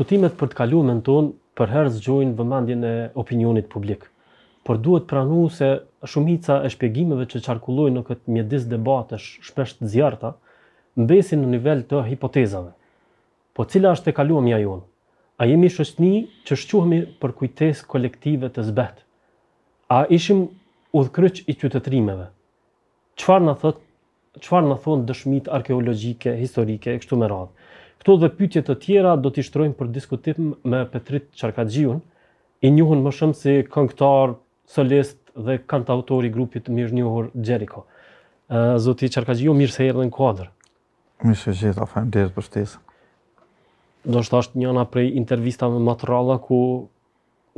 diskutimet për të kaluar me ton për herë zgjojnë vëmendjen e opinionit publik. Por duhet pranu se shumica e shpjegimeve që çarkullojnë në këtë mjedis debatesh, shpesh të zjarrta, mbesin në nivel të hipotezave. Po cila është e kaluam ja jonë? A jemi shështëni që shquhemi për kujtesë kolektive të zbet? A ishim udhkryq i qytetërimeve? Çfarë na thot, çfarë na thon dëshmitë arkeologjike, historike e kështu me radhë? Këto dhe pytjet të tjera do t'i shtrojmë për diskutim me Petrit Çarkaxhiun, i njohun më shumë si këngëtar, solist dhe kantautor i grupit mirë njohur Gjeriko. Ë zoti Çarkaxhiu, mirë se erdhën në kuadër. Mirë se dhe faleminderit për shtesë. Do të thashë njëna prej intervista me të ku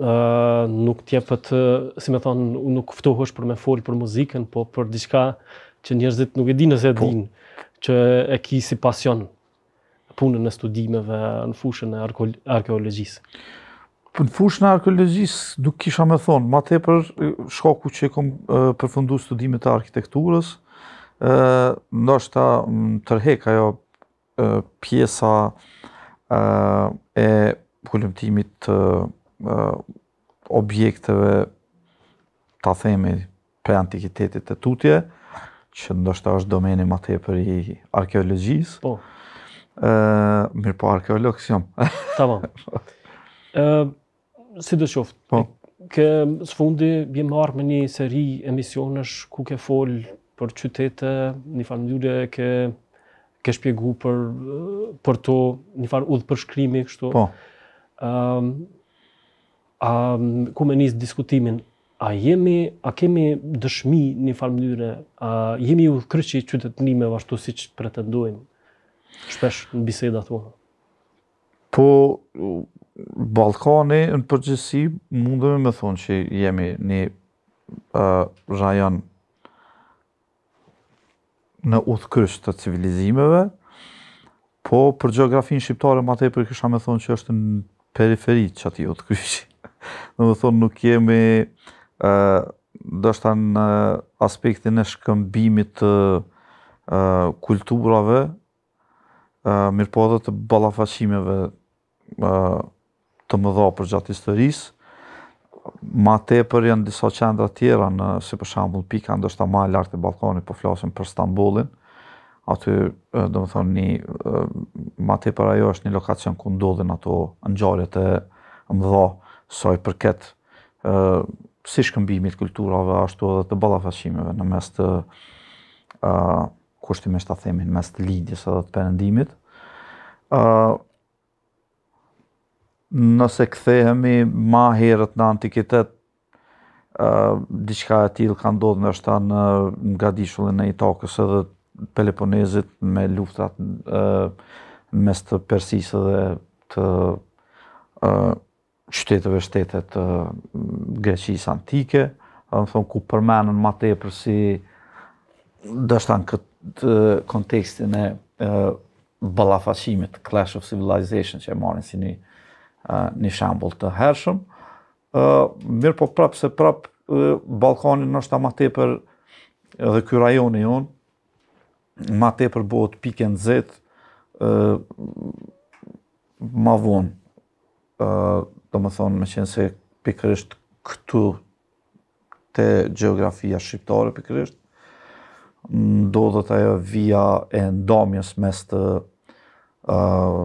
ë nuk tjepët, si më thon, nuk ftohesh për me fol për muzikën, po për diçka që njerëzit nuk e dinë se e po. dinë që e ki si pasion punën e studimeve në fushën e arkeologjisë? Në fushën e arkeologjisë duke kisha me thonë, ma te për shkaku që e kom përfundu studimet e arkitekturës, ndoshtë ta tërhek ajo pjesa e kulimtimit të objekteve ta themi për antikitetit e tutje, që ndoshta është domeni ma te për i arkeologjisë. Po mirë po arkeolog si jam. Tamam. Ë si do shoft. Po. Kë së fundi bje marrë me një seri emisionesh ku ke folë për qytete, një farë mënyre ke, ke shpjegu për, për to, një farë udhë për shkrimi, kështu. Po. Um, a, ku me njësë diskutimin, a jemi, a kemi dëshmi një farë mënyre, a jemi u kryqi qytetënime vashtu si që pretendojmë, Shpesh në biseda thua. Po Ballkani në përgjësi mundem të them që jemi në uh, rajon në udhkrysh të civilizimeve. Po për gjeografinë shqiptare më tepër kisha më thonë që është në periferi çati udhkrysh. Do të thonë nuk jemi ë uh, do të thonë në aspektin e shkëmbimit të uh, kulturave, mirë po edhe të balafashimeve të më dha për gjatë historisë, ma te për janë disa qendra tjera në, si për shambull, pika ndështë ta ma e lartë e Balkanit, po flasëm për Stambullin, aty, do më thonë, një, ma te për ajo është një lokacion ku ndodhin ato gjarët e më dha, saj për ketë, si shkëmbimit kulturave, ashtu edhe të balafashimeve në mes të, kushtimisht ta themin mes lidhjes edhe të perëndimit. ë uh, nëse kthehemi më herët në antikitet ë uh, diçka e tillë ka ndodhur ndoshta në Gadishullin e Itakës edhe Peloponezit me luftat ë uh, mes të Persisë dhe të ë uh, qytetëve shtetet uh, greqisë antike, uh, thon, ku përmenën ma tepër si dështan këtë të kontekstin e balafashimit, clash of civilization që e marrin si një një shambull të hershëm. Mirë po prapë se prapë Balkanin në është ta ma tepër edhe kjo rajoni jonë, ma tepër bëhët pike në zetë, ma vonë, do më thonë me qenë se pikërështë këtu të geografia shqiptare pikërështë, ndodhët ajo via e ndomjës mes të uh,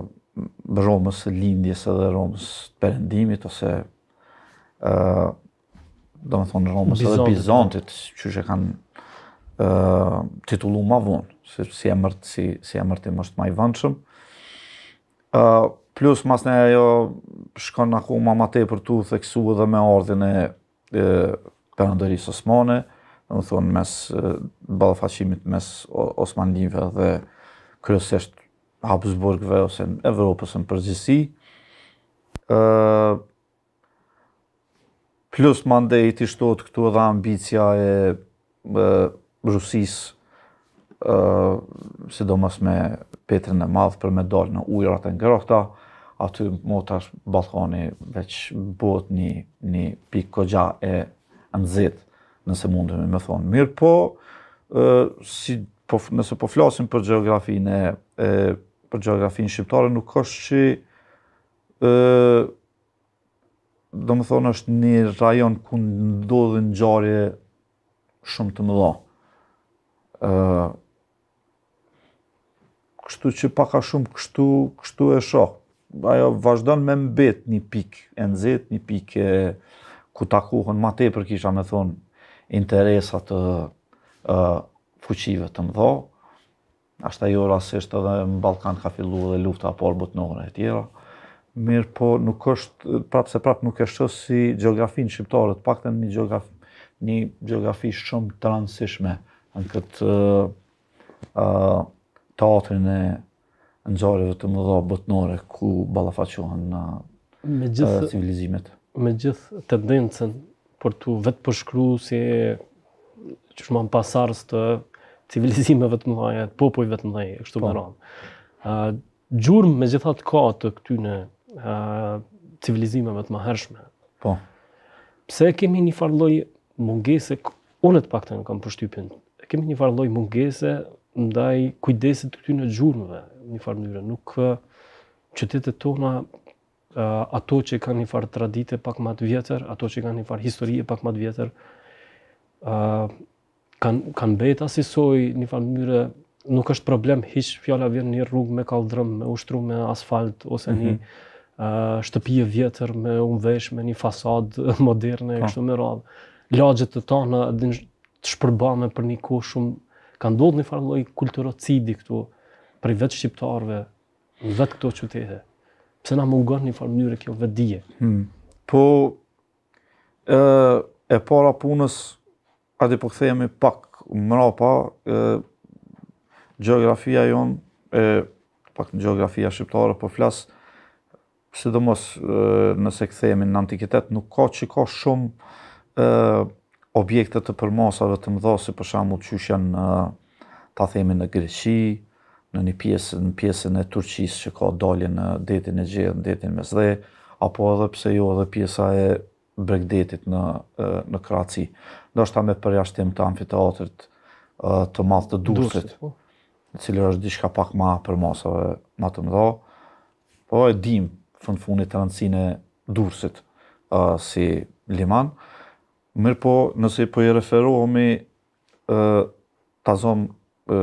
Romës lindjes edhe Romës përëndimit, ose do me thonë Romës Bizantit. edhe Bizantit, që që kanë titullu ma vonë, si, si e mërtë si, e mërtë më është ma i vëndshëm. plus, mas ne ajo shkon akuma ma te për tu theksu edhe me ardhin e, e përëndërisë osmane, më thonë, mes balafashimit mes Osmanlive dhe kryesisht Habsburgve ose në Evropës në përgjësi. plus mandej të shtot këtu edhe ambicia e Rusis, si do me petrën e madhë për me dalë në ujrat e ngrohta, aty motash Balkani veç bot një, një pikë kogja e nëzitë nëse mund të me thonë. Mirë po, si, po, nëse po flasim për geografinë e, për geografinë shqiptare, nuk është që do më thonë është një rajon ku ndodhë në gjarje shumë të mëdha. dha. kështu që paka shumë kështu, kështu e shohë ajo vazhdon me mbet një pikë e nxehtë, një pikë ku takohen më tepër kisha më thonë, interesat të fuqive të mdo, ashtë ajo rasisht edhe në Balkan ka fillu edhe lufta apor botnore e tjera, mirë po nuk është, prapë se prapë nuk është si geografinë shqiptare, të pak të një geografi, një geografi shumë transishme në këtë teatrin e nxarjeve të mëdha botnore ku ballafaqohen në me gjithë civilizimet. Me gjithë tendencën për të vetë përshkru si që shumë në pasarës të civilizimeve të mëdhaja, të popojve të mëdhaja, kështu më po. rrëmë. Uh, gjurëm me gjithat ka të këtyne uh, civilizimeve të mëhershme. Po. Pse kemi një farloj mungese, onë të pak të në kam përshtypin, kemi një farloj mungese ndaj kujdesit të këtyne gjurëmve, një farë mënyre. Nuk qëtetet tona uh, ato që kanë një farë tradite pak më të vjetër, ato që kanë një farë historie pak më të vjetër, uh, kanë kan bejt asisoj një farë nuk është problem, hiq fjalla vjen një rrugë me kaldrëm, me ushtru me asfalt, ose një mm -hmm. uh, shtëpije vjetër me unvesh, me një fasad moderne, e po. kështu me radhë. Lagjet të tana, din, të shpërbame për një ko shumë, kanë dohtë një farë loj kulturocidi këtu, për i vetë shqiptarve, vetë këto qytete pse na mungon në farë mënyrë kjo dije. Hmm. Po ë e para punës a dhe po kthehemi pak mrapa ë gjeografia jon e pak në gjeografia shqiptare po flas sidomos nëse kthehemi në antikitet nuk ka që ka shumë ë objekte të përmasave të mëdha si për shembull qyshja në ta themi në Greqi, në një pjesë, në pjesën e Turqisë që ka dalje në detin e gjerë, në detin me zdhe, apo edhe pse jo edhe pjesa e bregdetit në, në Kraci. Ndo është ta me përjashtim të amfiteatrit të madhë të dursit, në po. cilër është diçka pak ma për masave ma të mëdha, po e dim në funit të rëndësin e dursit si liman, mirë po nëse po i referohemi uh, të zonë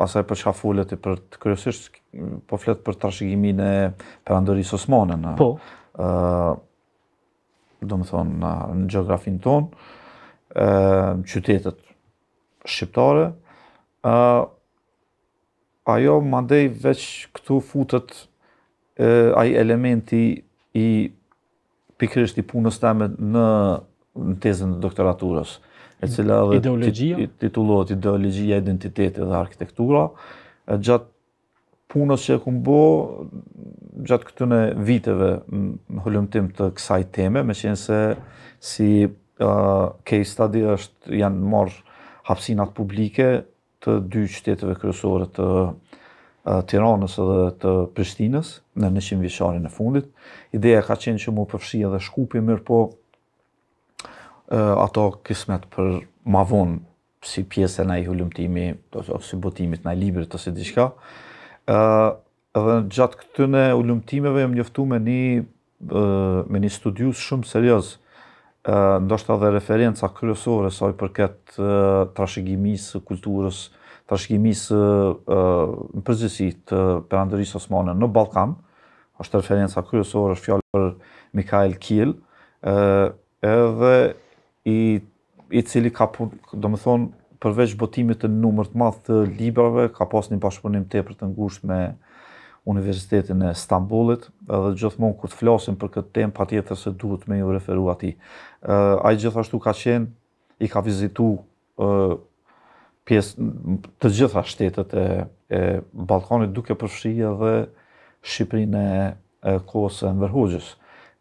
pasaj për çka folet për të kryesisht po flet për trashëgimin e perandorisë osmane në po ë do të thonë në, geografin tonë ë qytetet shqiptare ë ajo mandej veç këtu futet ë ai elementi i pikërisht i punës teme në tezën e doktoraturës e cila dhe titullohet ideologjia, identiteti dhe arkitektura. Gjatë punës që e këmë bo, gjatë këtune viteve në hëllëmtim të kësaj teme, me qenë se si case study është janë marrë hapsinat publike të dy qytetëve kryesore të Tiranës edhe të Prishtinës, në 100 qimë vishari në fundit. Ideja ka qenë që mu përfshia dhe shkupi, mirë po ato kismet për ma vonë, si pjesë e nëjë hullumtimi, ose si botimit nëjë librit, ose diqka. Uh, edhe në gjatë këtëne hullumtimeve, jem njëftu me një, uh, me një studius shumë serios, uh, ndoshta dhe referenca kryesore, saj për këtë uh, trashëgimisë kulturës, trashëgimisë uh, në përgjësi për perandërisë osmanën në Balkan, është referenca kryesore, është fjallë për Mikael Kiel, uh, edhe i i cili ka pun, do të thon, përveç botimit të numrit të madh të librave, ka pasur një bashkëpunim të të ngushtë me Universitetin e Stambullit, edhe gjithmonë kur të flasim për këtë temë patjetër se duhet me ju referu ati. Ë uh, ai gjithashtu ka qenë i ka vizitu ë uh, pjesë të gjitha shtetet e e Ballkanit duke përfshirë edhe Shqipërinë e Kosovës, Verhuxës.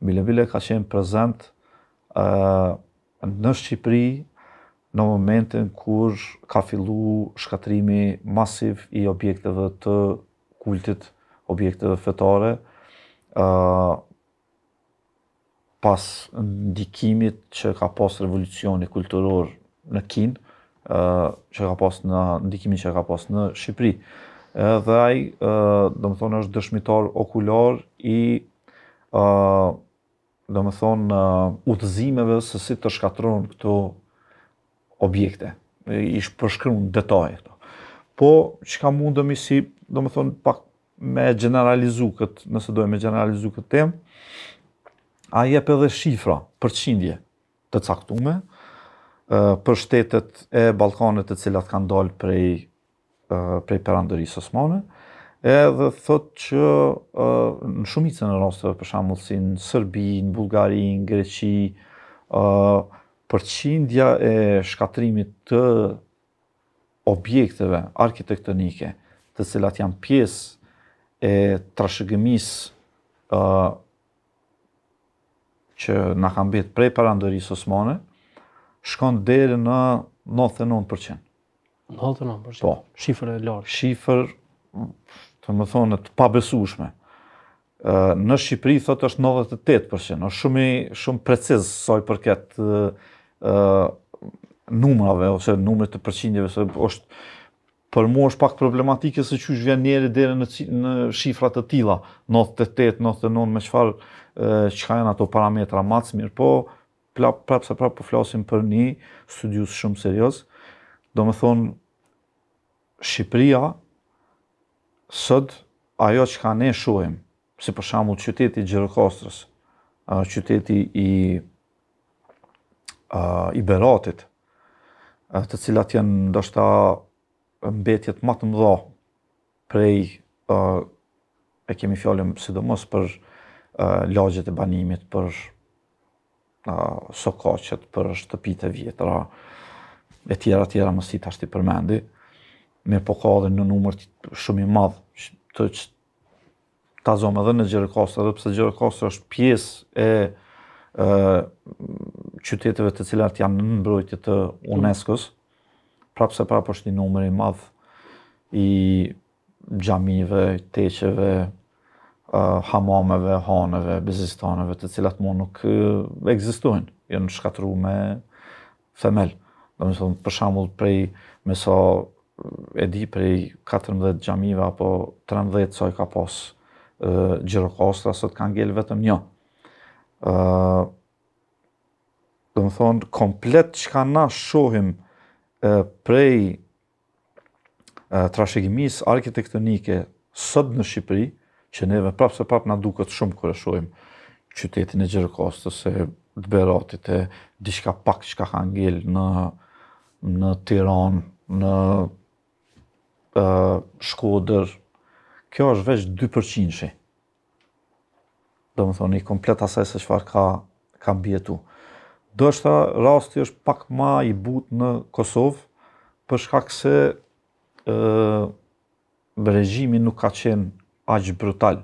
Bile bile ka qenë prezant ë uh, në Shqipëri në momentin kur ka fillu shkatrimi masiv i objekteve të kultit, objekteve fetare, pas ndikimit që ka pas revolucioni kulturor në Kinë, që ka pas në ndikimin që ka pas në Shqipëri. Edhe ai, uh, do të thonë është dëshmitar okular i do më thonë, utëzimeve se si të shkatronë këto objekte. Ishë përshkrymë detaje këto. Po, që ka mundëm i si, do më thonë, pak me generalizu këtë, nëse dojmë me generalizu këtë temë, a jep edhe shifra përqindje të caktume për shtetet e Balkanet e cilat kanë dalë prej, uh, prej perandërisë osmanë edhe thot që në shumicën e rostëve, për shambull, si në Sërbi, në Bulgari, në Greqi, përqindja e shkatrimit të objekteve arkitektonike, të cilat janë pjesë e trashëgëmis që në kam betë prej parandëri sosmone, shkon deri në 99%. 99%? Po. Shifër e lartë. Shifër të më thonë, të pabesushme. Në Shqipëri, thot, është 98%, është shumë, shumë preciz, soj për ketë numrave, ose numre të përqindjeve, është, për mu është pak problematike se që është vjen njeri dhere në, në shifrat të tila, 98, 99, me qëfar, ka janë ato parametra matës mirë, po, plap, prap se prap përflasim po për një studius shumë serios, do me thonë, Shqipëria, sot ajo që ka ne shuhem, si për shamu qyteti Gjerokostrës, qyteti i i Beratit, të cilat jenë ndoshta mbetjet më të mëdha prej e kemi fjallim sidomos për lagjet e banimit, për sokaqet, për shtëpite vjetra, e tjera tjera mësit ashtë i përmendi me po ka dhe në numër shumë i madh të që ta zonë edhe në Gjerëkosë, edhe pse Gjerëkosë është pjesë e, qyteteve të cilat janë në mbrojtje të UNESCO-s, prapse prap është një numër i madh i gjamive, teqeve, hamameve, haneve, bezistaneve, të cilat mu nuk egzistuhin, jenë shkatru me themel. Dhe më thonë, për shambull, prej me sa e di prej 14 gjamive apo 13 soj ka pos uh, gjirokostra, sot kanë gjelë vetëm një. Uh, dhe më thonë, komplet që ka na shohim prej uh, trashegimis arkitektonike sot në Shqipëri, që neve prapë se prapë na duket shumë kërë shohim qytetin e gjirokostës e të beratit e diçka pak që ka ka në, në Tiran, në Shkodër, kjo është veç 2% Do më thonë, komplet asaj se qëfar ka, ka mbjetu. Do është rasti është pak ma i but në Kosovë, për shkak se regjimi nuk ka qenë aqë brutal,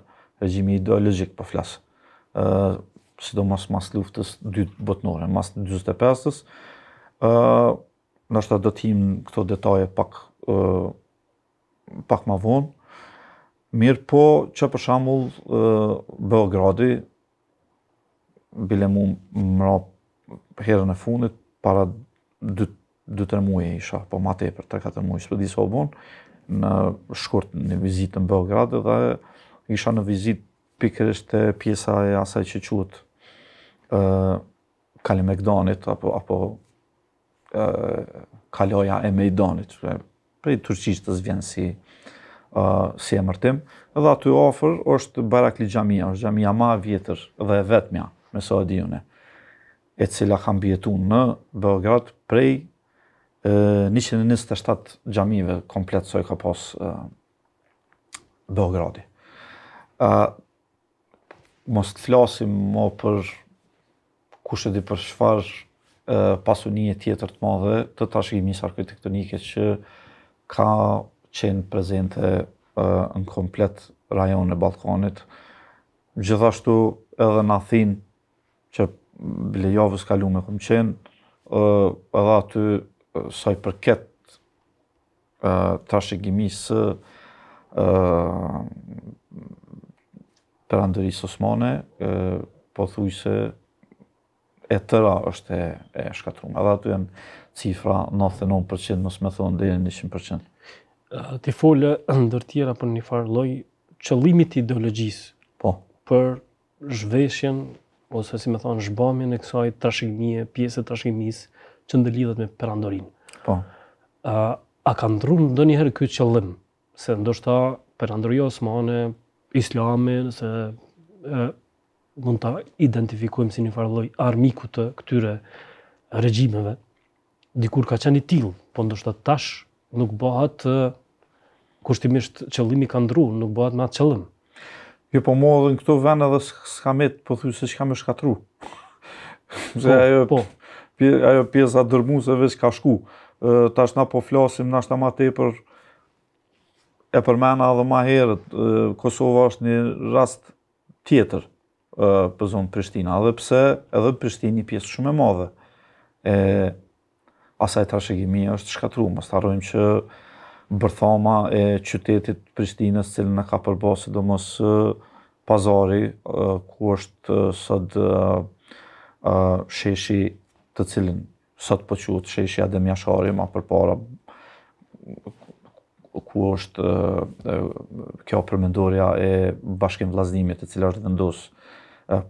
regjimi ideologjik për po flasë. E, sidomos mas luftës dytë botnore, mas 25-ës. Uh, Nështë të dëtim këto detaje pak pak ma vonë, mirë po që për shambull Beogradi, bile mu mëra herën e fundit, para 2-3 muje isha, po ma te për 3-4 muje, s'pë di s'o bonë, në shkurt në vizitë në Beogradi dhe isha në vizitë pikërisht e pjesa e asaj që quhet ë Kalimegdanit apo apo ë Kaloja e Meidanit, prej Turqisht të zvjen si si e mërtim, edhe aty ofër është Barakli Gjamija, është Gjamija ma vjetër dhe vetëmja, me së adhijune, e cila kam bjetu në Beograd prej 127 gjamive komplet ka pas Beogradi. Mos të flasim më për kushet i për shfarë pasunije tjetër të madhe të tashkimis arkitektonike që ka qenë prezente uh, në komplet rajon e Balkanit. Gjithashtu edhe në Athin, që Bilejovës ka lume këmë qenë, uh, edhe aty uh, saj përket uh, së uh, për andërisë osmane, uh, po thuj se e tëra është e, e shkatrume. Edhe aty janë cifra 99%, mos me thonë, dhe në 100%. Uh, ti folë ndër tjera për një farë loj, qëllimit ideologjisë po. për zhveshjen, ose si me thonë, zhbamin e kësaj trashegmije, pjesë të që ndëllidhet me perandorin. Po. Uh, a ka ndru në ndonjëherë këtë qëllim, se ndoshta perandoria osmane, islamin, se mund të identifikojmë si një farë loj armiku të këtyre regjimeve, dikur ka qenë i tillë, po ndoshta tash nuk bëhet kushtimisht qëllimi ka ndryshuar, nuk bëhet më atë qëllim. Jo, po mua edhe në këto vend edhe po s'ka me të pothu se që ka me shkatru. Se po, ajo, po. ajo pjesa dërmu se ka shku. Tash na po flasim, na shna ma te për e përmena edhe ma herët. Kosova është një rast tjetër për zonë Prishtina. Edhe pse edhe Prishtini pjesë shumë e madhe. E, asaj trashëgimie është shkatruar. Mos harrojmë që bërthama e qytetit Prishtinës, cilën në ka përbohë do mos pazari, ku është sot sheshi të cilin sot po quhet sheshi Adem Jashari, ma përpara ku është kjo përmendoria e bashkim vlaznimit të cilë është vendus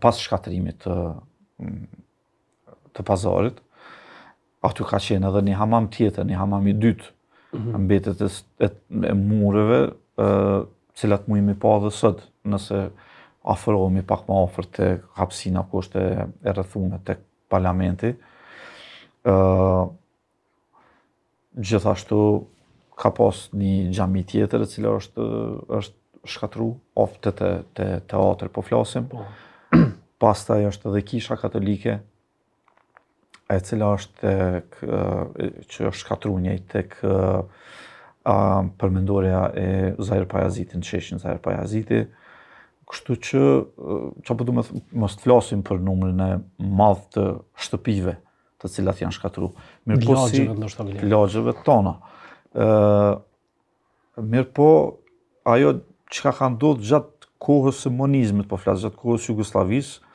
pas shkatrimit të, të pazarit, aty ka qenë edhe një hamam tjetër, një hamam i dytë, mm -hmm. mbetet e, e, e mureve, e, cilat mu imi pa dhe sëtë, nëse afrohemi pak ma ofrë të hapsina, ku është e rëthune të parlamenti. E, gjithashtu, ka pas një gjami tjetër, e cilat është, është shkatru, ofte të, të, të po flasim, po. pasta është edhe kisha katolike, e cila është tek, që është katru njëj të përmendoria e Zajrë Pajazitin, në qeshin Zajrë Pajaziti. Kështu që, që apë po du me më të flasim për numërin e madhë të shtëpive të cilat janë shkatru. Mirë po si të tona. E, mirë po, ajo që ka ka ndodhë gjatë kohës e monizmit, po flasë gjatë kohës Jugoslavisë,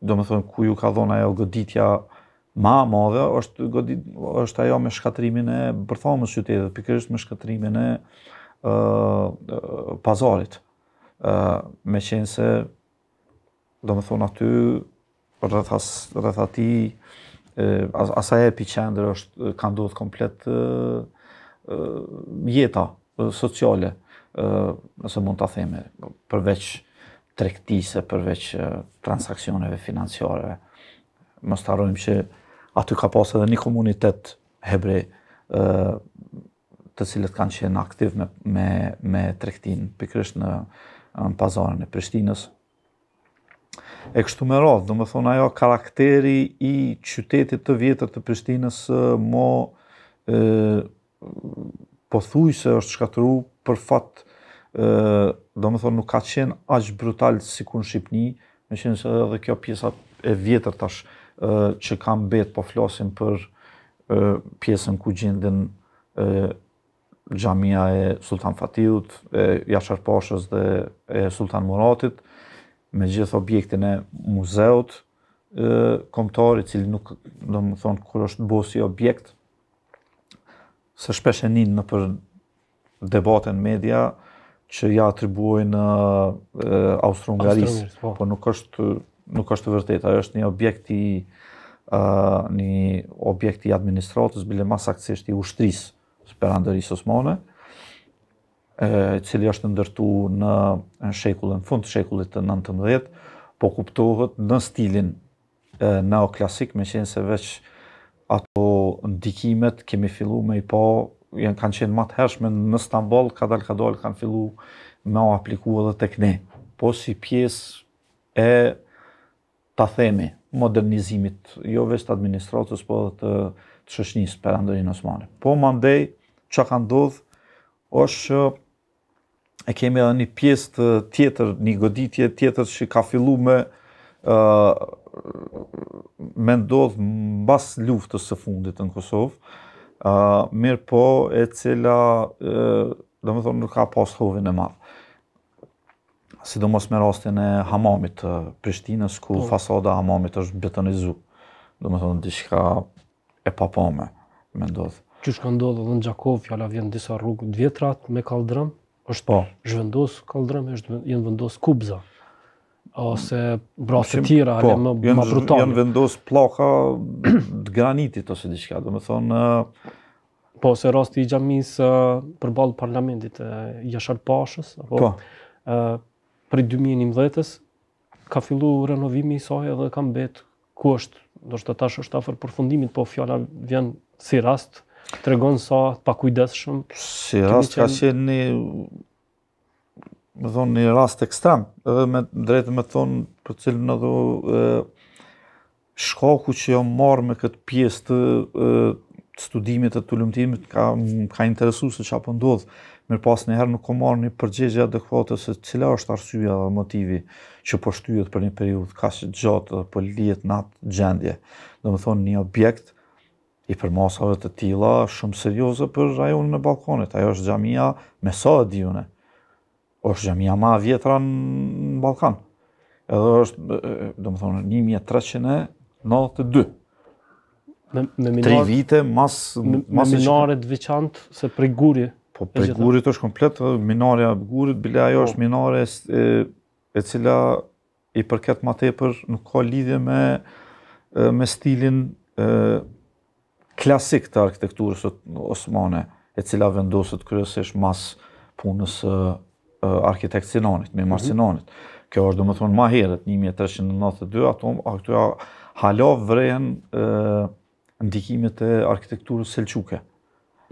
do më thonë ku ju ka dhona ajo goditja ma madhe, është, godit, është ajo me shkatrimin e bërthamës qytetet, pikërisht me shkatrimin e uh, pazarit. Uh, me qenë se, do më thonë aty, rrëth ati, uh, asaj e piqendrë është ka ndodhë komplet uh, jeta uh, sociale, uh, nëse mund të theme, përveç tregtisë përveç transaksioneve financiare. Mos harrojmë që aty ka pasur edhe një komunitet hebre, të cilët kanë qenë aktiv me me me tregtin pikërisht në pazarin e Prishtinës. E kështu me radhë, do më thonë ajo karakteri i qytetit të vjetër të Prishtinës mo e, po thuj se është shkatru për fatë do më thonë nuk ka qenë aq brutal si ku në Shqipni, me qenë se edhe kjo pjesa e vjetër tash që kam betë po flasim për pjesën ku gjindin e, gjamia e Sultan Fatiut, e Jashar Pashës dhe e Sultan Muratit, me gjithë objektin e muzeut komptari, cili nuk, do më thonë, kur është bosi objekt, se shpeshe një në për debatën media, që ja atribuojnë në austro ungarisë po. po nuk është nuk është vërtet, ajo është një objekt i uh, një objekt i administratës, bile mas saktësisht i ushtrisë së perandërisë osmane, e cili është ndërtu në në shekullin fund të shekullit të 19, po kuptohet në stilin e, neoklasik, me qenë se veç ato ndikimet kemi fillu me i po janë kanë qenë më të hershme në Stamboll, ka dalë ka kanë fillu me u aplikuar edhe tek ne. Po si pjesë e ta themi modernizimit, jo vetë të administratës, po edhe të të shoqënisë perandorin Osmani. Po mandej çka ka ndodhur është që e kemi edhe një pjesë të tjetër, një goditje tjetër që ka fillu me uh, me ndodhë mbas luftës së fundit në Kosovë, mirë po e cila, uh, më thonë, nuk ka pas hovin e madhë. Sidomos me rastin e hamamit të Prishtinës, ku po. fasada hamamit është betonizu. Dhe më thonë, dishka e papame, me ndodhë. Që shka ndodhë dhe në Gjakov, fjalla vjen në disa rrugë, dvjetrat me kaldrëm, është po. zhvendos kaldrëm, është jenë vendos kubza ose po, brasë të tjera, po, ale më, më brutalë. Janë vendosë plaka të granitit ose diçka, dhe më thonë... Uh... Po, se rosti i gjamiës uh, për balë parlamentit e uh, Jashar Pashës, po. uh, për 2011-ës, ka fillu renovimi i saj dhe kam betë ku është, do shtë të tashë është afer për fundimit, po fjala vjenë si rast, të regonë sa, pa kujdeshëm. Si rast ka qenë një më thonë, një rast ekstrem, edhe me drejtë me thonë, për cilë në dhu, që jo marrë me këtë pjesë të studimit e të lumëtimit, ka interesu se që apë po ndodhë, mirë pas një herë nuk o marrë një përgjegjë adekvate se cila është arsyja dhe motivi që po për një periud, ka që gjatë dhe për po lijet në atë gjendje, dhe më thonë, një objekt i për masave të tila, shumë serioze për rajonën e balkonit, ajo është gjamia me sa e është gjemija ma vjetra në Balkan. Edhe është, do më thonë, 1392. Me, me 3 vite mas... Me, me minare të veçantë, se prej gurje. Po, prej gurje është komplet, minare e gurit, bile ajo po. është minare e, e cila i përket ma tepër nuk ka lidhje me, me stilin e, klasik të arkitekturës osmane, e cila vendosët kryesisht mas punës arkitekt me Mar Kjo është domethënë më herët 1392 atom aty halo vren ë e arkitekturës selçuke.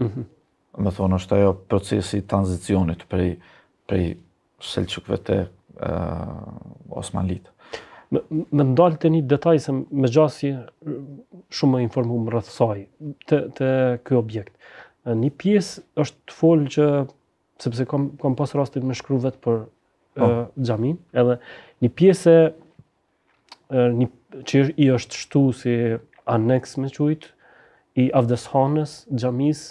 Mhm. Ëh. Domethënë është ajo procesi i tranzicionit prej prej selçukëve te osmanlitë. Më ndalë të një detaj se me gjasi shumë më informu më rëthësaj të, të kjo objekt. Një pjesë është të folë që sepse kam kam pas rastin me shkru vet për oh. xhamin, edhe një pjesë një që i është shtu si aneks me qujt i avdeshanës, gjamis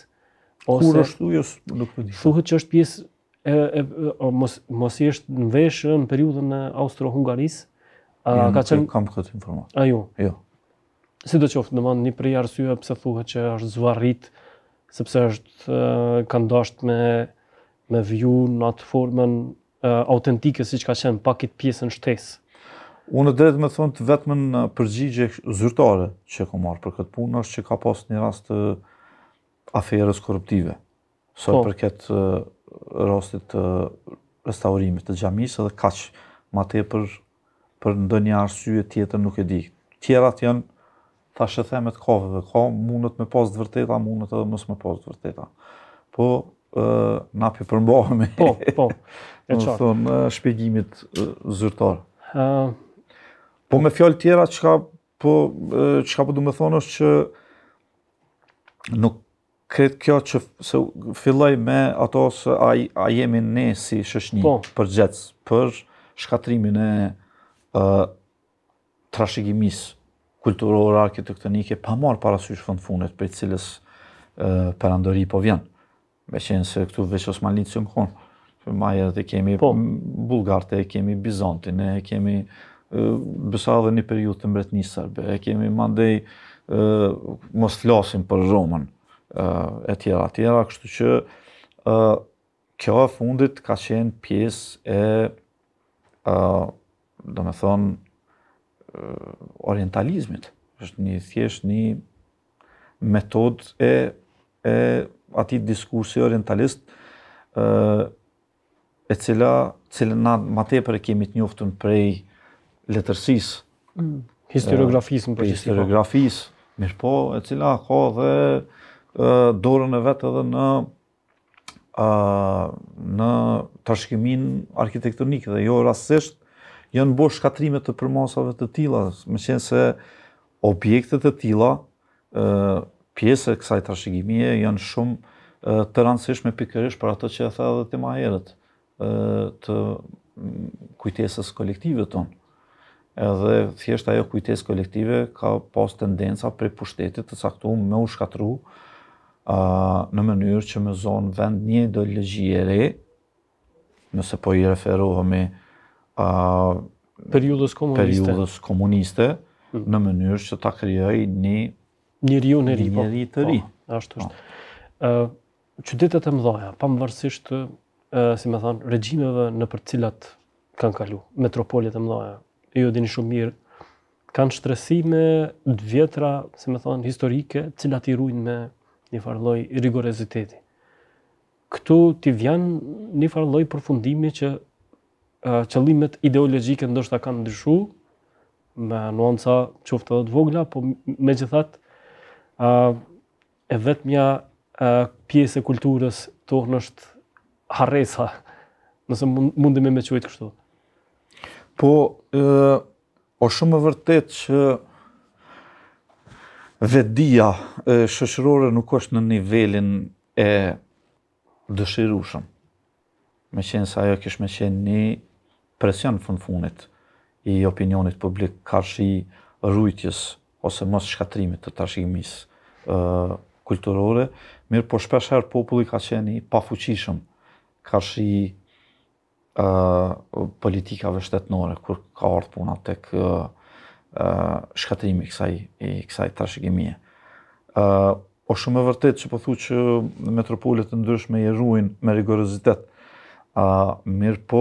ose... Kur është tu jos, nuk të dihë? Thuhet që është pjesë e, e, o, mos, mos i është në veshë në periudën e Austro-Hungaris A ja, jo, ka qënë... Kam këtë informat A ju? Jo? jo Si do qoftë në mandë një prej arsye pëse thuhet që është zvarrit sepse është kanë dasht me me vju në atë formën e, autentike si që ka qenë pakit këtë pjesën shtesë. Unë dretë me thonë të vetëm në përgjigje zyrtare që ka marrë për këtë punë, është që ka pas një rast të aferës korruptive, Sa për këtë rastit të restaurimit të gjamisë dhe kaq ma tepër për, për ndonjë një arsye tjetër nuk e di. Tjerat janë ta shëthemet kohëve, ka mundet me pas të vërteta, mundet edhe mësë me pas të vërteta. Po, na për përmbohemi. Po, po. E çfarë? shpjegimit zyrtar. Ë Po me fjalë tjera çka po çka po do të thonë është që nuk kretë kjo që se filloj me ato se a, jemi ne si shëshni po. për gjecë, për shkatrimin e uh, trashegimis kulturore, arkitektonike, pa marë parasysh fund funet për cilës uh, po vjenë me qenë se këtu veç Osmanlinë që më konë, për maja dhe kemi po. Bulgarte, e kemi Bizantin, e kemi bësa dhe një periut të mbret një sërbe, e kemi mandej mos flasim për Romën, e tjera, tjera, kështu që e, kjo e fundit ka qenë pjesë e, e do me thonë, orientalizmit, është një thjesht një metod e e atij diskursi orientalist, ë e cila cilën na më tepër e kemi të njoftur prej letërsisë, mm. historiografisë në po. Historiografisë, mirëpo, e cila ka dhe ë dorën e vet edhe në ë në trashëgimin arkitektonik dhe jo rastësisht janë bërë shkatrimet të përmasave të tila, me qenë se objektet të tila, pjesë e kësaj trashëgimie janë shumë të rëndësishme pikërisht për atë që e tha edhe te më herët, ë të kujtesës kolektive tonë. Edhe thjesht ajo kujtesë kolektive ka pas tendenca për pushtetit të caktuar me u shkatru ë në mënyrë që me zonë vend një ideologji e re, nëse po i referohemi ë periudhës komuniste, komuniste mm. në mënyrë që ta krijojë një njeriu në ri. Po. Njeriu i po, ashtu është. Ë, qytetet e mëdha, pavarësisht ë, si më thon, regjimeve në për të cilat kanë kalu, metropolitë e mëdha, ju e jo dini shumë mirë, kanë shtresime të vjetra, si më thon, historike, të cilat i ruajnë me një farë lloj rigoroziteti. Ktu ti vjen një farë lloj përfundimi që ë qëllimet ideologjike ndoshta kanë ndryshuar me nuanca qoftë të vogla, po me gjithatë uh, e vetë mja uh, pjesë e kulturës tonë është harresa, nëse mundi me me qëjtë kështu. Po, e, o shumë e vërtet që vedia e, shëshërore nuk është në nivelin e dëshirushëm. Me qenë sa jo kishë me qenë një presion fun-funit i opinionit publik, karshi rrujtjes ose mos shkatrimit të trashëgimis uh, kulturore, mirë po shpesh populli ka qenë i pafuqishëm karshi ë uh, politikave shtetënore kur ka ardhur puna tek ë uh, shkatrimi kësaj i kësaj trashëgimie. ë uh, O po shumë e vërtet që po thu që metropolit të ndryshme i rruin me rigorozitet. Uh, mirë po,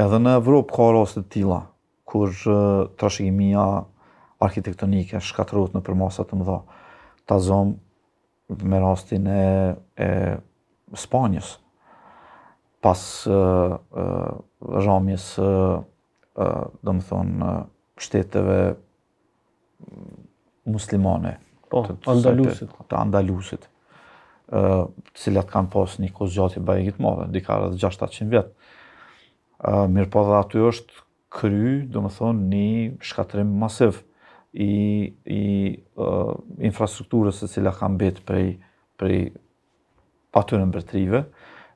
edhe në Evropë ka rastet tila, kur trashëgimia arkitektonike shkatërohet në përmasa të mëdha. Ta zëm me rastin e, e Spanjës, pas uh, uh, rëmjes, uh, do thonë, uh, shteteve muslimane. Po, të, të andalusit. Sajte, të andalusit, cilat kanë pas një kozgjati bajegit madhe, dikare dhe 600 vjetë. mirë po dhe aty është kry, do më thonë, një shkatrim masiv i, i uh, infrastrukturës e cila ka mbet prej, prej patyre mbërtrive,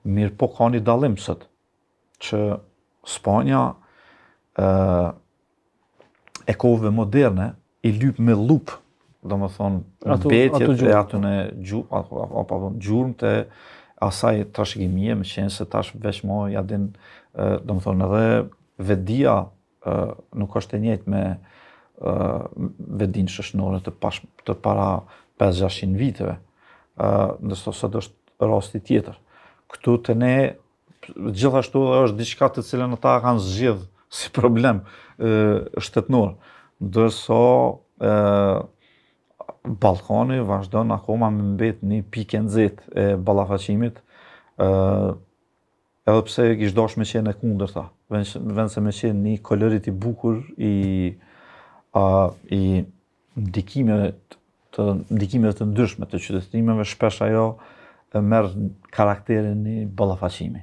mirë po ka një dalim sët, që Spanja uh, e kove moderne i lypë me lupë, do më thonë, ato, mbetjet ato e atën e gjurëm të asaj trashëgimie, me qenë se tash veshmoj adin, uh, do më thonë, edhe vedia ë nuk është e njëjtë me ë vedin të pas të para 5-600 viteve. ë ndoshta sot është rasti tjetër. Ktu te ne gjithashtu është diçka të cilën ata kanë zgjidh si problem ë shtetënor. Ndërsa ë Ballkani vazhdon akoma me mbet një pikë nxit e ballafaqimit ë edhe pse kish dosh me qenë e kundër, Vend se me qenë një kolorit i bukur, i, a, i të, ndikimeve të ndryshme të qytetimeve, shpesh ajo e merë karakterin një bëllafashimi.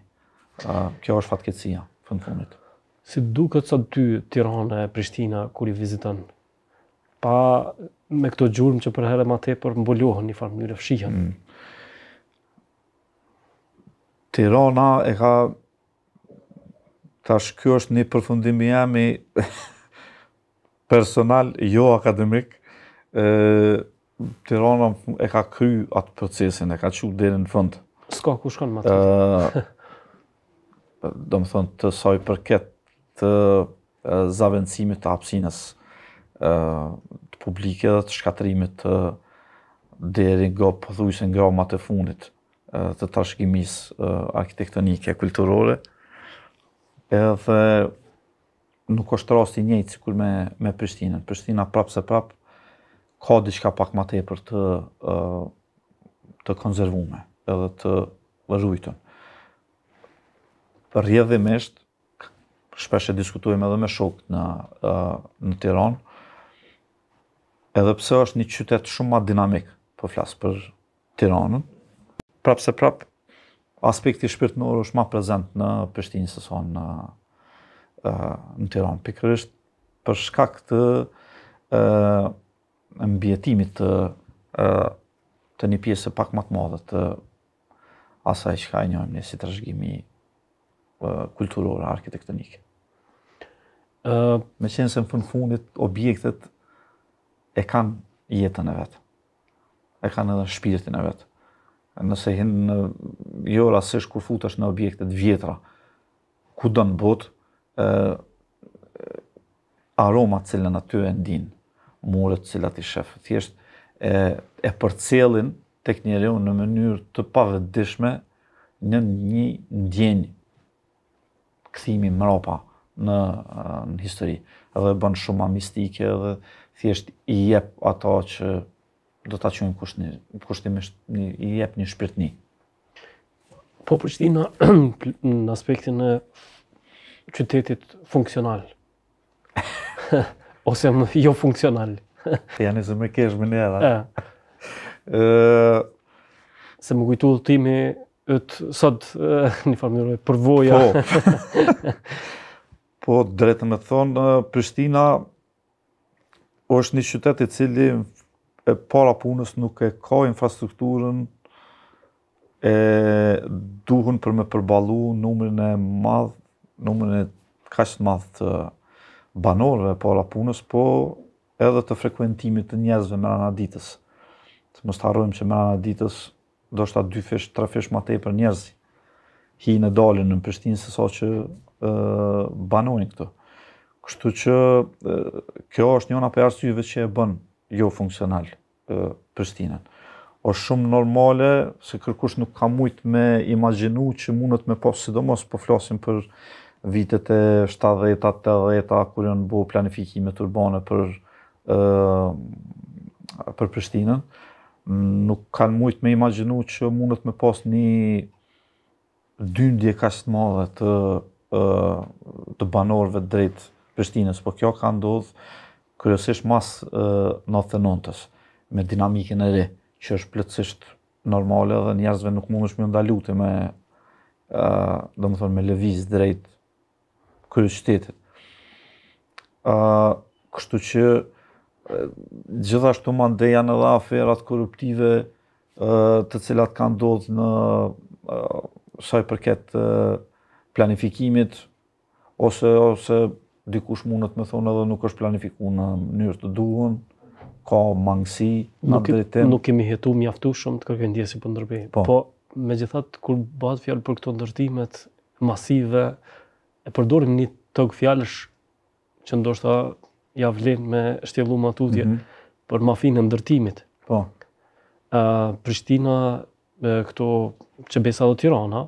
Kjo është fatkecija, fënd fundit. Si duket sa dy Tirana e Prishtina, kur i viziton, pa me këto gjurëm që për herë ma tepër mbulohën një farë mënyrë, fshihën. Mm. Tirana e ka tash kjo është një përfundim i jam i personal jo akademik ë Tirana e ka kry atë procesin e ka qiu deri në fund s'ka ku shkon më atë ë do të thon të sa i përket të zaventimit të hapësinës ë të publike dhe të shkatrimit të deri nga pothuajse nga më të fundit të tashkimis arkitektonike kulturore. Edhe nuk është rasti njëjtë si kur me, me Prishtinën. Prishtina prapë se prapë ka diçka pak ma te për të, të konzervume edhe të vëzhujtën. Rjedhimisht, shpesh e diskutujme edhe me shokët në, në Tiranë, edhe pse është një qytet shumë ma dinamik, po flasë për Tiranën, prap se prap, aspekti shpirtënor është ma prezent në Prishtinë se sonë në, në Tiranë. Pikërisht për shkak të e, mbjetimit të, të një pjese pak më të madhe të asaj që ka e njojmë një si të kulturore, arkitektonike. me qenë se në fund fundit, objektet e kanë jetën e vetë, e kanë edhe shpirtin e vetë nëse hinë në jo rasish kur futesh në objektet vjetra, ku do në botë, aroma cilën aty e ndinë, muret cilat i shefë, thjeshtë e, e për cilin tek njëri unë në mënyrë të pavëdishme në një ndjenjë këthimi mrapa në, në histori, edhe bënë shumë amistike, edhe thjesht i jep ato që do ta qojmë kushtin kushtimisht i jep një shpirtni. Po Prishtina në aspektin e qytetit funksional. Ose më jo funksional. Janë zë më kesh më njëra. Ja. Se më kujtu të timi sot një farë mënyrë përvoja. Po, po drejtë me thonë, Prishtina është një qytet i cili e para punës nuk e ka infrastrukturën e duhun për me përbalu numrin e madhë, numrin e kashët madhë të banorëve e para punës, po edhe të frekventimit të njerëzve me rana ditës. Të mos harrojmë që me rana ditës do shta dy fesh, tre fesh ma te për njerëzi. Hi në dalin në Prishtinë se sa që banonin këto. Kështu që kjo është një nga për arsyeve që e bën jo funksional Prishtinën. O shumë normale se kërkush nuk ka mujt me imaginu që mundet me pas, po, sidomos po flasim për vitet e 70 80-a, kur janë bo planifikimet urbane për, e, për Prishtinën, nuk kanë mujt me imaginu që mundet me pas një dyndje ka së madhe të, e, të banorve drejt Prishtinës, po kjo ka ndodhë kryesisht mas uh, 99 tës me dinamikën e re, që është plëtsisht normale dhe njerëzve nuk mund është me ndalute me, uh, do të thonë, me lëviz drejt kërës shtetit. Uh, kështu që uh, gjithashtu mande janë edhe aferat korruptive uh, të cilat kanë dodhë në uh, saj përket uh, planifikimit ose, ose dikush mund të me thonë edhe nuk është planifikuar në mënyrë të duhur, ka mangësi në drejtim. Nuk kemi hetuar mjaftueshëm shumë të kërkojë ndjesë për ndërbi. Po, po me kur bëhat fjallë për këto ndërtimet masive, e përdorim një tok fjallësh që ndoshta ja vlen me shtjellu matutje mm -hmm. për mafinë ndërtimit. Po. Ë Prishtina, këto që besa dhe Tirana,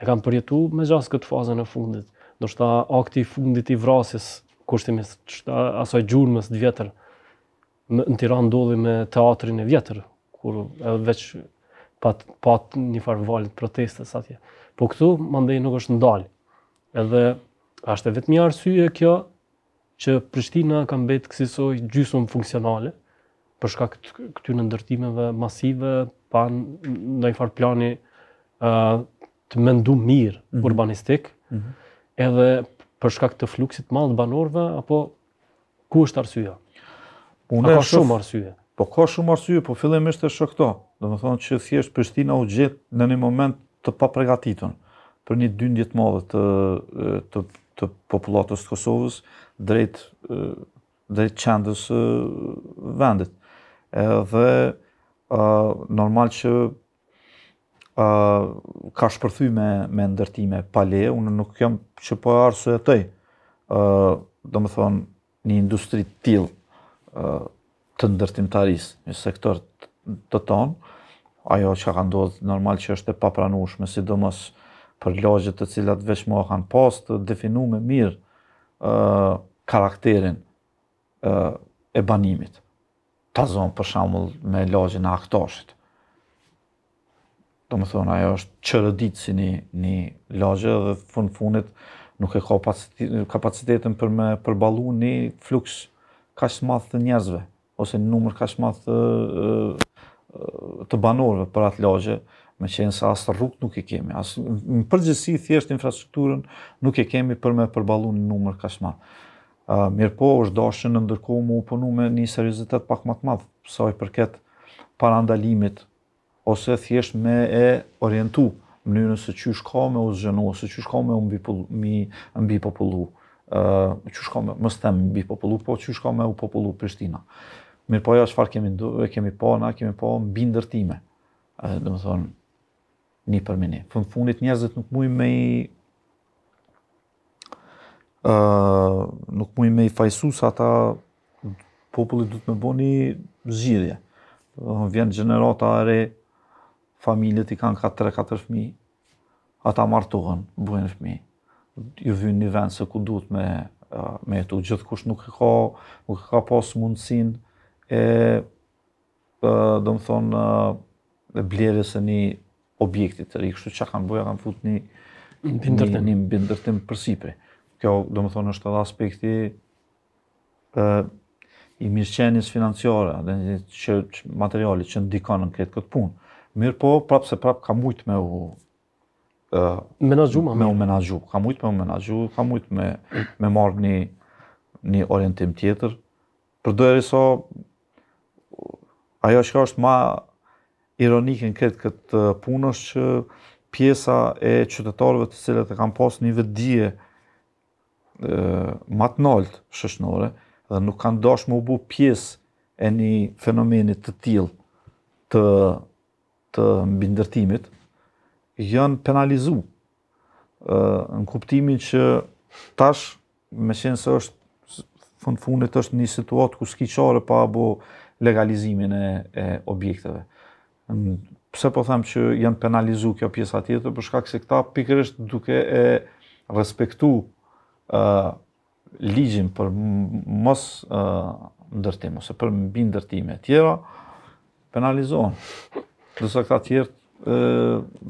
e kam përjetu me gjasë këtë fazën e fundit ndoshta akti i fundit i vrasjes kushtimis çta asaj gjurmës të vjetër në, në Tiranë ndodhi me teatrin e vjetër kur edhe veç pat pa një farë val proteste atje. Po këtu mandej nuk është ndal. Edhe është e vetmi arsye kjo që Prishtina ka mbetë kësisoj gjysëm funksionale për shkak këtyn e ndërtimeve masive pa ndonjë farë plani uh, të mendu mirë mhm. urbanistik. Mm -hmm edhe për shkak të fluksit të madh të banorëve apo ku është arsyeja? Unë ka shumë arsye. Po ka shumë arsye, po fillimisht është këto. Do të thonë që thjesht Prishtina u gjet në një moment të paprgatitur për një dyndje të madhe të të të popullatës të Kosovës drejt drejt çandës vendit. Edhe normal që ka shpërthy me, me ndërtime pale, unë nuk jam që po arë e tëj, uh, do më thonë, një industri ë uh, të ndërtimtaris, një sektor të tonë, ajo që ka ndodhë normal që është e papranushme, si do mësë për lojët të cilat veç mua kanë pas të definu me mirë uh, karakterin uh, e banimit. Ta zonë për shambull me lojën e do më thonë, ajo është qërëdit si një, një lagje dhe fund nuk e ka kapacitetin për me përbalu një fluks ka shmath të njerëzve, ose një numër ka të, të banorve për atë lagje, me qenë se asë rrugë nuk e kemi, asë në përgjësi thjesht infrastrukturën nuk e kemi për me përbalu një numër ka shmath. Uh, mirë po, është dashën në ndërkohë më punu me një seriositet pak më të madhë, sa i përket parandalimit, ose thjesht me e orientu mënyrën se çysh ka me ushënu, se çysh ka me mbi mbi popullu. ë uh, çysh ka me mos tam mbi popullu, po çysh ka me u popullu Prishtinë. Mirë po ja çfarë kemi ndu, e kemi pa na kemi pa mbi ndërtime. Uh, do të thonë ni për mëni. Fund fundit njerëzit nuk mundi me i Uh, nuk mui me i fajsu sa ta popullit du të me bo një zhjidhje. Uh, vjen generata are familjet i kanë katër 3-4 fmi, ata martohen, bëhen fmi. Ju vynë një vend se ku duhet me, me jetu. Gjithë kush nuk e ka, nuk e ka pas mundësin e, e do më thonë, e blerës e një objektit të rikështu që kanë bëja, kanë fut një bindërtim, një, bindërtim për sipri. Kjo, do më thonë, është edhe aspekti e, i mirëqenjës financiare, dhe që, që materialit që ndikonë në këtë këtë punë. Mirë po, prapë se prapë ka mujtë me u... Menazhu ma me. u menazhu, ka mujtë me u menazhu, ka mujtë me, me marrë një, një orientim tjetër. Për dojë riso, ajo është është ma ironike në këtë këtë punës që pjesa e qytetarëve të cilët e kam posë një vëdije ma të shëshnore dhe nuk kanë dashë më bu pjesë e një fenomenit të tjilë të të mbindërtimit, janë penalizu uh, në kuptimin që tash, me qenë se është fund funit është një situatë ku s'ki qare pa bo legalizimin e, e objekteve. Pse po them që janë penalizu kjo pjesa tjetër, për shkak se këta pikërisht duke e respektu uh, ligjin për mos uh, ndërtim, ose për mbindërtime ndërtime tjera, penalizohen. Dërsa këta tjertë,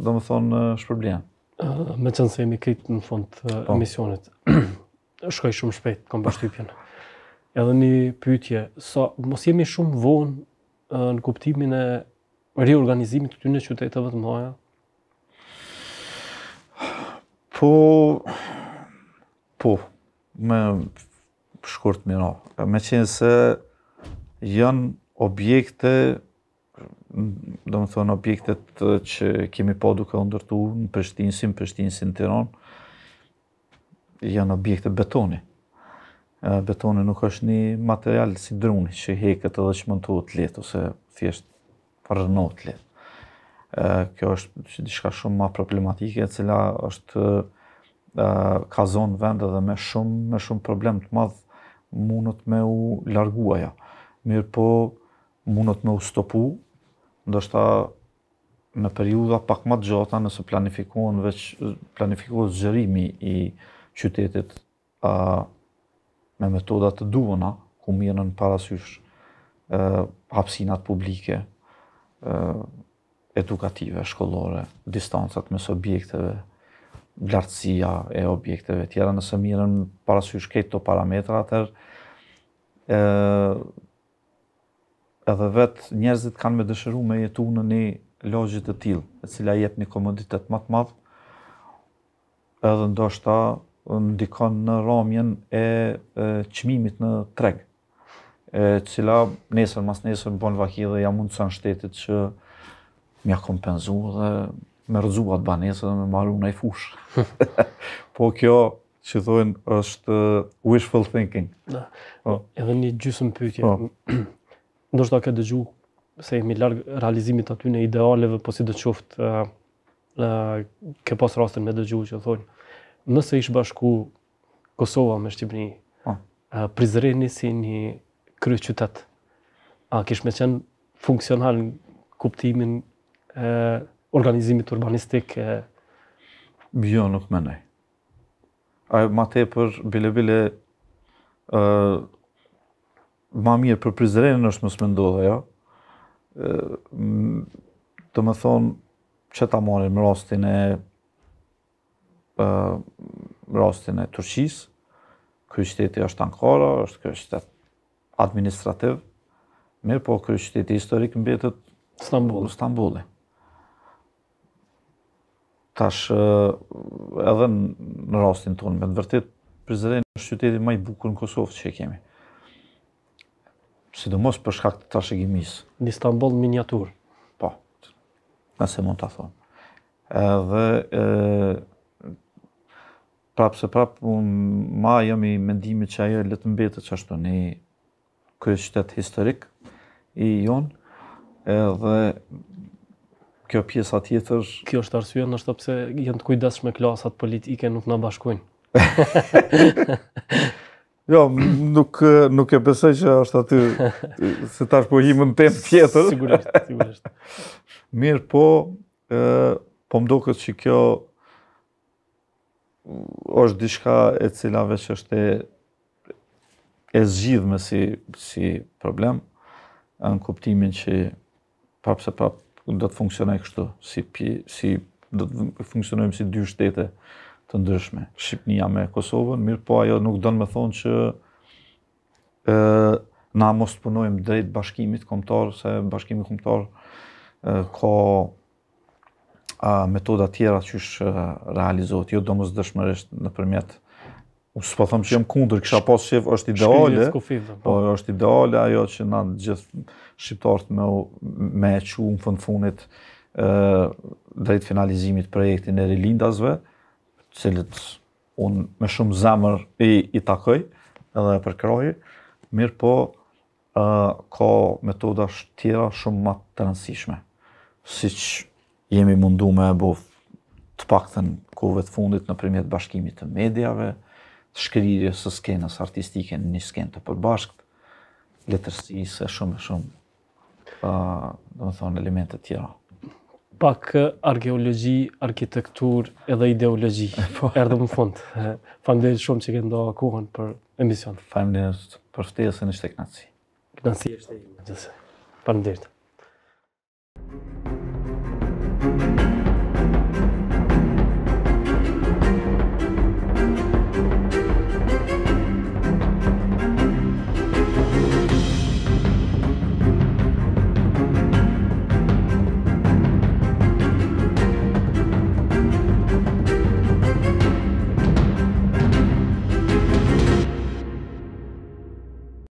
dhe më thonë, shpërblenë. Me qënë se jemi kritë në fund të po. emisionit, shkoj shumë shpejt, kom bështypjen. Edhe një pytje, sa, mos jemi shumë vonë në kuptimin e reorganizimit të ty në qytetëve të mëdhaja? Po, po, me shkurt mira. Me qenë se janë objekte do më thonë objektet që kemi po duke ndërtu në Prishtinë, në Prishtinë, në Tironë, janë objekte betoni. Betoni nuk është një material si druni, që heket edhe që mëntu të letë, ose thjesht rëno të letë. Kjo është që dishka shumë ma problematike, cila është ka zonë vendë dhe me shumë, me shumë problem të madhë mundët me u largua ja. Mirë po, mundët me u stopu, ndoshta në periudha pak më të gjata nëse planifikohen veç planifikohet zgjerimi i qytetit a, me metoda të duona ku mirën parasysh ë hapësinat publike edukative, shkollore, distancat mes objekteve, lartësia e objekteve tjera, nëse mirën parasysh këto parametra, atër edhe vetë njerëzit kanë me dëshiru me jetu në një lojgjit e tilë, e cila jep një komoditet matë madhë, edhe ndoshta ndikon në ramjen e, e qmimit në tregë, e cila nesër mas nesër në bon vahi dhe jam mundë sa në shtetit që mja kompenzu dhe me rëzu atë banese dhe me maru në i fush. po kjo, që dojnë, është wishful thinking. Da. Oh. Po. Edhe një gjysëm pykje. Oh. Po. ndoshta ke dëgju se i larg realizimit aty në idealeve po si do të thotë ë uh, ke pas rastën me dëgju që thonë nëse ish bashku Kosova me Shqipëri ë po. uh, Prizreni si një kryeqytet a kish qenë funksional në kuptimin e uh, organizimit urbanistik e uh, nuk më ai më tepër bile bile ë uh, ma mirë për Prizrenin është më së mendohë, jo? Të më thonë, që ta marim rastin rostin e më rostin e Turqis, kërë qyteti është Ankara, është kërë qytet administrativ, mirë po kërë qyteti historik në betët Istanbul. Istanbuli. Tash edhe në rostin tonë, me të vërtit, Prizrenin është qyteti më i bukur në Kosovë që kemi sidomos për shkak të trashëgimisë. Në Istanbul miniatur. Po. Na mund ta thon. Edhe ë prapse prap un ma jam i mendimit që ajo e le të mbetet ashtu në ky qytet historik i jonë Edhe kjo pjesa tjetër, kjo është arsye ndoshta pse janë të kujdesshme klasat politike nuk na bashkojnë. Jo, nuk nuk e besoj që është aty se tash po himë në temp tjetër. Sigurisht, sigurisht. Mirë, po, ë, po më duket që kjo është diçka e cila vetë është e zgjidhme si si problem, në kuptimin që papse pap do të funksionojë kështu, si si do të funksionojmë si dy shtete të ndryshme. Shqipnia me Kosovën, mirë po ajo nuk donë me thonë që na mos të punojmë drejt bashkimit komptar, se bashkimit komptar ka metoda tjera që është realizohet, jo do mos dëshmërësht në përmjet, Usë po thëmë që jam kundër, kësha pasë që është ideale, po. po është ideale ajo që na gjithë shqiptartë me e që unë fëndë funit drejt finalizimit projektin e rilindazve, cilët unë me shumë zemër i, i takoj edhe për përkëroj, mirë po uh, ka metoda tjera shumë matë të rëndësishme, si që jemi mundu me e të pak të fundit në primjet bashkimit të medjave, të shkërirje së skenës artistike në një skenë të përbashkët, letërsi se shumë e shumë uh, dhe më thonë elementet tjera pak arkeologi, arkitektur edhe ideologi. Po, në më fund. dhe shumë që ke kohën për emision. Fandel shumë për ftesën e shtekënaci. Këtë është e shtekënaci. Fandel shumë.